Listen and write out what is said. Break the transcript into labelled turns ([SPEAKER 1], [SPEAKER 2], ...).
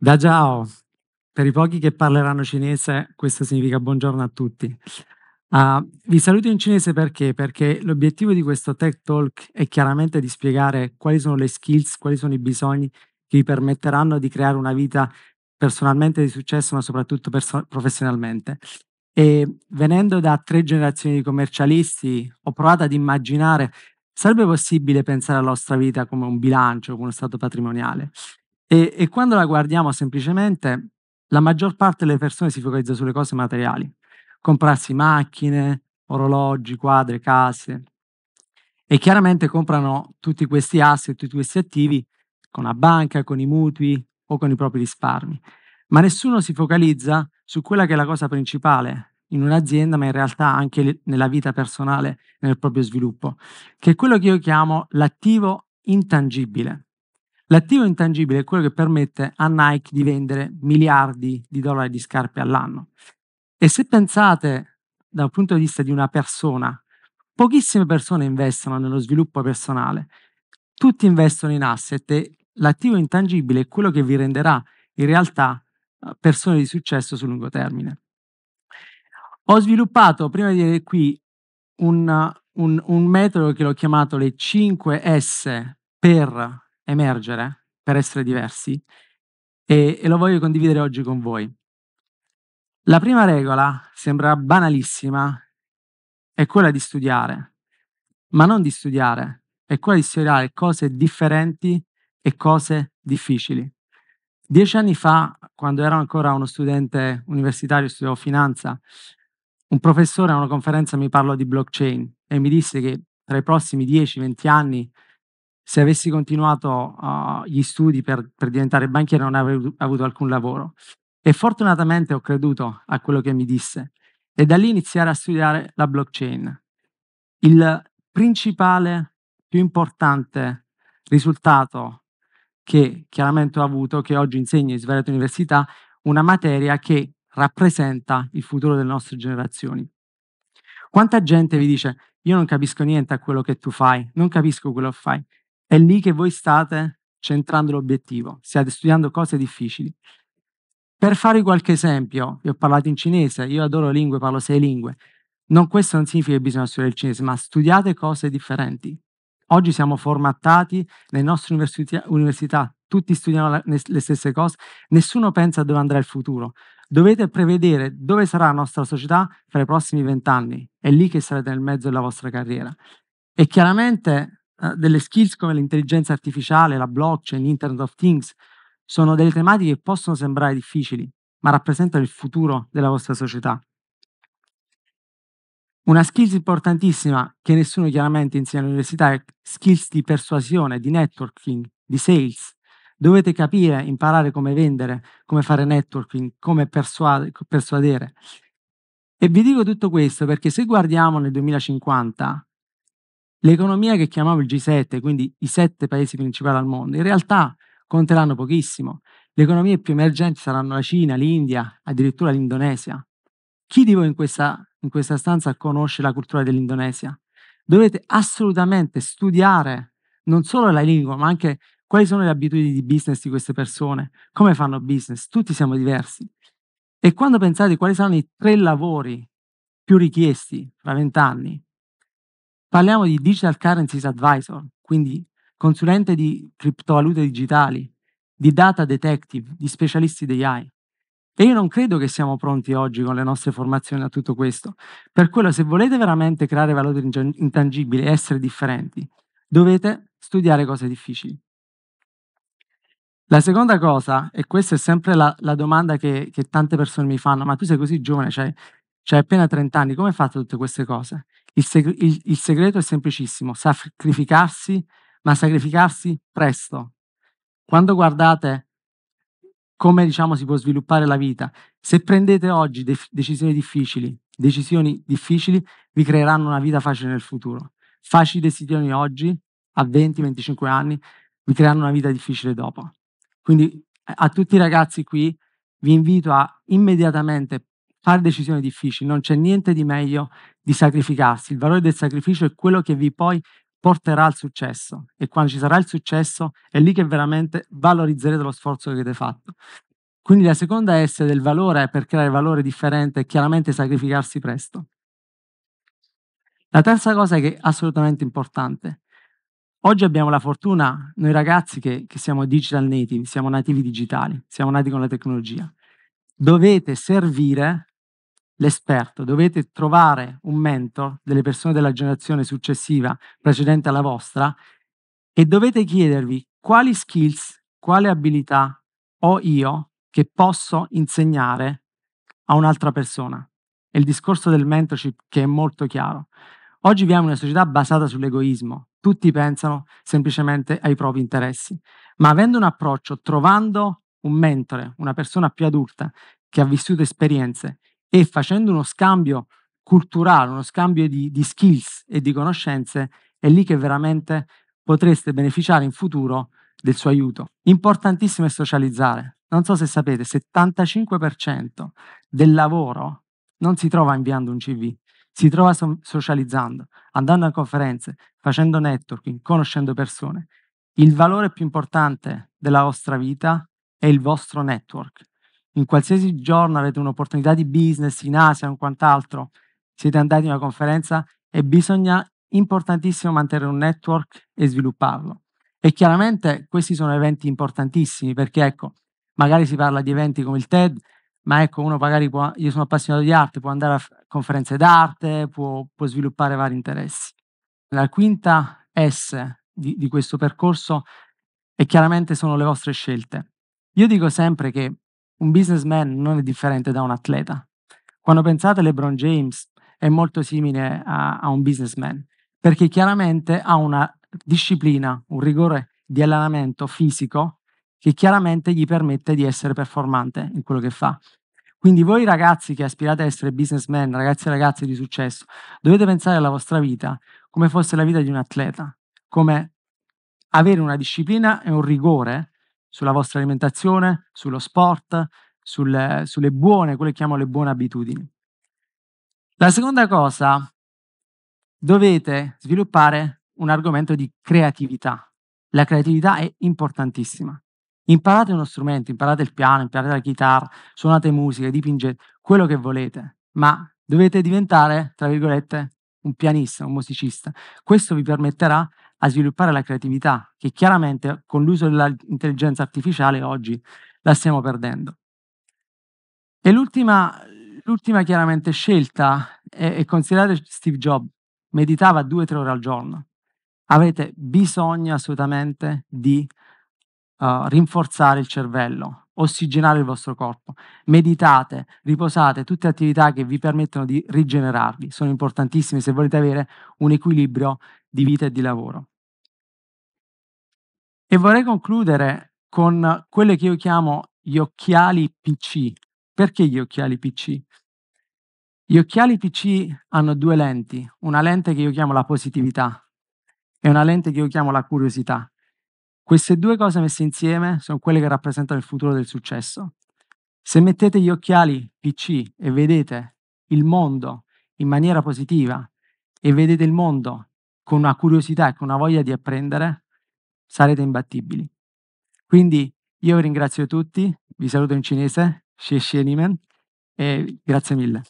[SPEAKER 1] Da ciao! Per i pochi che parleranno cinese, questo significa buongiorno a tutti. Ah, vi saluto in cinese perché? Perché l'obiettivo di questo Tech Talk è chiaramente di spiegare quali sono le skills, quali sono i bisogni che vi permetteranno di creare una vita personalmente di successo, ma soprattutto perso- professionalmente. E venendo da tre generazioni di commercialisti, ho provato ad immaginare, sarebbe possibile pensare alla nostra vita come un bilancio, come uno stato patrimoniale? E, e quando la guardiamo semplicemente, la maggior parte delle persone si focalizza sulle cose materiali, comprarsi macchine, orologi, quadri, case. E chiaramente comprano tutti questi asset, tutti questi attivi con la banca, con i mutui o con i propri risparmi. Ma nessuno si focalizza su quella che è la cosa principale in un'azienda, ma in realtà anche nella vita personale, nel proprio sviluppo, che è quello che io chiamo l'attivo intangibile. L'attivo intangibile è quello che permette a Nike di vendere miliardi di dollari di scarpe all'anno. E se pensate dal punto di vista di una persona, pochissime persone investono nello sviluppo personale, tutti investono in asset e l'attivo intangibile è quello che vi renderà in realtà eh, persone di successo sul lungo termine. Ho sviluppato, prima di dire qui, un, un, un metodo che l'ho chiamato le 5S per emergere, per essere diversi, e, e lo voglio condividere oggi con voi. La prima regola sembra banalissima, è quella di studiare, ma non di studiare, è quella di studiare cose differenti e cose difficili. Dieci anni fa, quando ero ancora uno studente universitario, studiavo finanza, un professore a una conferenza mi parlò di blockchain e mi disse che tra i prossimi 10-20 anni se avessi continuato uh, gli studi per, per, diventare banchiere non avrei avuto alcun lavoro. E fortunatamente ho creduto a quello che mi disse e da lì iniziare a studiare la blockchain. Il principale, più importante risultato che chiaramente ho avuto, che oggi insegno in svariate università, una materia che rappresenta il futuro delle nostre generazioni. Quanta gente vi dice io non capisco niente a quello che tu fai, non capisco quello che fai. È lì che voi state centrando l'obiettivo, stiate studiando cose difficili. Per fare qualche esempio, vi ho parlato in cinese, io adoro lingue, parlo sei lingue. Non, questo non significa che bisogna studiare il cinese, ma studiate cose differenti. Oggi siamo formattati, nelle nostre università, tutti studiano le stesse cose, nessuno pensa a dove andrà il futuro. Dovete prevedere dove sarà la nostra società fra i prossimi vent'anni, è lì che sarete nel mezzo della vostra carriera. E chiaramente eh, delle skills come l'intelligenza artificiale, la blockchain, l'Internet of Things sono delle tematiche che possono sembrare difficili, ma rappresentano il futuro della vostra società. Una skills importantissima che nessuno chiaramente insegna all'università è skills di persuasione, di networking, di sales. Dovete capire, imparare come vendere, come fare networking, come persuadere. E vi dico tutto questo perché se guardiamo nel 2050, l'economia che chiamavo il G7, quindi i sette paesi principali al mondo, in realtà conteranno pochissimo. Le economie più emergenti saranno la Cina, l'India, addirittura l'Indonesia. Chi di voi in questa, in questa stanza conosce la cultura dell'Indonesia? Dovete assolutamente studiare non solo la lingua, ma anche quali sono le abitudini di business di queste persone, come fanno business, tutti siamo diversi. E quando pensate quali saranno i tre lavori più richiesti fra vent'anni, Parliamo di Digital Currencies Advisor, quindi consulente di criptovalute digitali, di data detective, di specialisti di AI. E io non credo che siamo pronti oggi con le nostre formazioni a tutto questo. Per quello, se volete veramente creare valore intangibile e essere differenti, dovete studiare cose difficili. La seconda cosa, e questa è sempre la, la domanda che, che, tante persone mi fanno, ma tu sei così giovane, cioè, C'hai cioè, appena 30 anni, come hai fatto tutte queste cose? Il, seg- il, il segreto è semplicissimo, sacrificarsi, ma sacrificarsi presto. Quando guardate come diciamo, si può sviluppare la vita, se prendete oggi de- decisioni difficili, decisioni difficili vi creeranno una vita facile nel futuro. Facili decisioni oggi, a 20-25 anni, vi creeranno una vita difficile dopo. Quindi eh, a tutti i ragazzi qui vi invito a immediatamente fare decisioni difficili, non c'è niente di meglio di sacrificarsi. Il valore del sacrificio è quello che vi poi porterà al successo e quando ci sarà il successo è lì che veramente valorizzerete lo sforzo che avete fatto. Quindi la seconda S del valore per creare valore differente è chiaramente sacrificarsi presto. La terza cosa che è assolutamente importante. Oggi abbiamo la fortuna, noi ragazzi, che, che siamo digital native, siamo nativi digitali, siamo nati con la tecnologia dovete servire l'esperto, dovete trovare un mentor delle persone della generazione successiva precedente alla vostra e dovete chiedervi quali skills, quale abilità ho io che posso insegnare a un'altra persona. È il discorso del mentorship che è molto chiaro. Oggi viviamo in una società basata sull'egoismo, tutti pensano semplicemente ai propri interessi, ma avendo un approccio, trovando un mentore, una persona più adulta che ha vissuto esperienze e facendo uno scambio culturale, uno scambio di, di skills e di conoscenze, è lì che veramente potreste beneficiare in futuro del suo aiuto. Importantissimo è socializzare. Non so se sapete, 75% del lavoro non si trova inviando un CV, si trova so- socializzando, andando a conferenze, facendo networking, conoscendo persone. Il valore più importante della vostra vita è il vostro network. In qualsiasi giorno avete un'opportunità di business in Asia o quant'altro, siete andati a una conferenza e bisogna importantissimo mantenere un network e svilupparlo. E chiaramente questi sono eventi importantissimi perché ecco, magari si parla di eventi come il TED, ma ecco, uno magari può, io sono appassionato di arte, può andare a conferenze d'arte, può, può sviluppare vari interessi. La quinta S di, di questo percorso è chiaramente sono le vostre scelte. Io dico sempre che un businessman non è differente da un atleta. Quando pensate a LeBron James è molto simile a, a un businessman, perché chiaramente ha una disciplina, un rigore di allenamento fisico che chiaramente gli permette di essere performante in quello che fa. Quindi voi ragazzi che aspirate a essere businessman, ragazzi e ragazze di successo, dovete pensare alla vostra vita come fosse la vita di un atleta, come avere una disciplina e un rigore sulla vostra alimentazione, sullo sport, sulle, sulle buone, quelle che chiamo le buone abitudini. La seconda cosa, dovete sviluppare un argomento di creatività. La creatività è importantissima. Imparate uno strumento, imparate il piano, imparate la chitarra, suonate musica, dipingete, quello che volete, ma dovete diventare, tra virgolette, un pianista, un musicista. Questo vi permetterà a sviluppare la creatività, che chiaramente con l'uso dell'intelligenza artificiale oggi la stiamo perdendo. E l'ultima, l'ultima chiaramente scelta è, è considerate Steve Jobs, meditava due o tre ore al giorno. Avete bisogno assolutamente di uh, rinforzare il cervello, ossigenare il vostro corpo. Meditate, riposate, tutte attività che vi permettono di rigenerarvi sono importantissime se volete avere un equilibrio di vita e di lavoro. E vorrei concludere con quelle che io chiamo gli occhiali PC. Perché gli occhiali PC? Gli occhiali PC hanno due lenti, una lente che io chiamo la positività e una lente che io chiamo la curiosità. Queste due cose messe insieme sono quelle che rappresentano il futuro del successo. Se mettete gli occhiali PC e vedete il mondo in maniera positiva e vedete il mondo con una curiosità e con una voglia di apprendere, sarete imbattibili. Quindi io vi ringrazio tutti, vi saluto in cinese, xie xie nimen, e grazie mille.